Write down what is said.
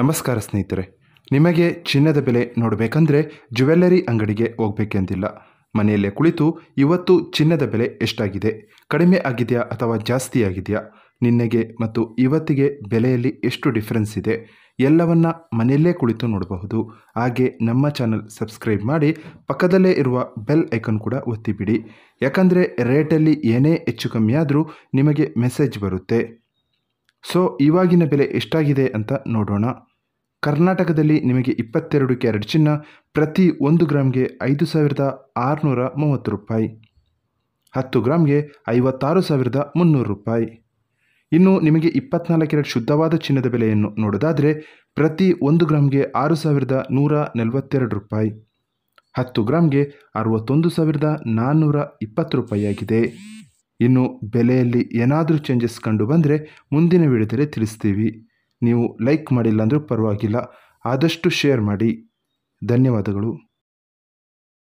ನಮಸ್ಕಾರ ಸ್ನೇಹಿತರೆ ನಿಮಗೆ ಚಿನ್ನದ ಬೆಲೆ ನೋಡಬೇಕಂದ್ರೆ ಜ್ಯುವೆಲ್ಲರಿ ಅಂಗಡಿಗೆ ಹೋಗಬೇಕೆಂದಿಲ್ಲ ಮನೆಯಲ್ಲೇ ಕುಳಿತು ಇವತ್ತು ಚಿನ್ನದ ಬೆಲೆ ಎಷ್ಟಾಗಿದೆ ಕಡಿಮೆ ಆಗಿದೆಯಾ ಅಥವಾ ಜಾಸ್ತಿ ಆಗಿದೆಯಾ ನಿನ್ನೆಗೆ ಮತ್ತು ಇವತ್ತಿಗೆ ಬೆಲೆಯಲ್ಲಿ ಎಷ್ಟು ಡಿಫ್ರೆನ್ಸ್ ಇದೆ ಎಲ್ಲವನ್ನ ಮನೆಯಲ್ಲೇ ಕುಳಿತು ನೋಡಬಹುದು ಹಾಗೆ ನಮ್ಮ ಚಾನಲ್ ಸಬ್ಸ್ಕ್ರೈಬ್ ಮಾಡಿ ಪಕ್ಕದಲ್ಲೇ ಇರುವ ಬೆಲ್ ಐಕನ್ ಕೂಡ ಒತ್ತಿಬಿಡಿ ಯಾಕಂದರೆ ರೇಟಲ್ಲಿ ಏನೇ ಹೆಚ್ಚು ಕಮ್ಮಿ ಆದರೂ ನಿಮಗೆ ಮೆಸೇಜ್ ಬರುತ್ತೆ ಸೊ ಇವಾಗಿನ ಬೆಲೆ ಎಷ್ಟಾಗಿದೆ ಅಂತ ನೋಡೋಣ ಕರ್ನಾಟಕದಲ್ಲಿ ನಿಮಗೆ ಇಪ್ಪತ್ತೆರಡು ಕ್ಯಾರೆಟ್ ಚಿನ್ನ ಪ್ರತಿ ಒಂದು ಗ್ರಾಮ್ಗೆ ಐದು ಸಾವಿರದ ಆರುನೂರ ಮೂವತ್ತು ರೂಪಾಯಿ ಹತ್ತು ಗ್ರಾಮ್ಗೆ ಐವತ್ತಾರು ಸಾವಿರದ ಮುನ್ನೂರು ರೂಪಾಯಿ ಇನ್ನು ನಿಮಗೆ ಇಪ್ಪತ್ನಾಲ್ಕು ಕ್ಯಾರೆಟ್ ಶುದ್ಧವಾದ ಚಿನ್ನದ ಬೆಲೆಯನ್ನು ನೋಡೋದಾದರೆ ಪ್ರತಿ ಒಂದು ಗ್ರಾಮ್ಗೆ ಆರು ಸಾವಿರದ ನೂರ ನಲವತ್ತೆರಡು ರೂಪಾಯಿ ಹತ್ತು ಗ್ರಾಮ್ಗೆ ಅರವತ್ತೊಂದು ಸಾವಿರದ ನಾನ್ನೂರ ಇಪ್ಪತ್ತು ರೂಪಾಯಿಯಾಗಿದೆ ಇನ್ನು ಬೆಲೆಯಲ್ಲಿ ಏನಾದರೂ ಚೇಂಜಸ್ ಕಂಡು ಬಂದರೆ ಮುಂದಿನ ವಿಡಿಯೋದಲ್ಲಿ ತಿಳಿಸ್ತೀವಿ ನೀವು ಲೈಕ್ ಮಾಡಿಲ್ಲ ಅಂದರೂ ಪರವಾಗಿಲ್ಲ ಆದಷ್ಟು ಶೇರ್ ಮಾಡಿ ಧನ್ಯವಾದಗಳು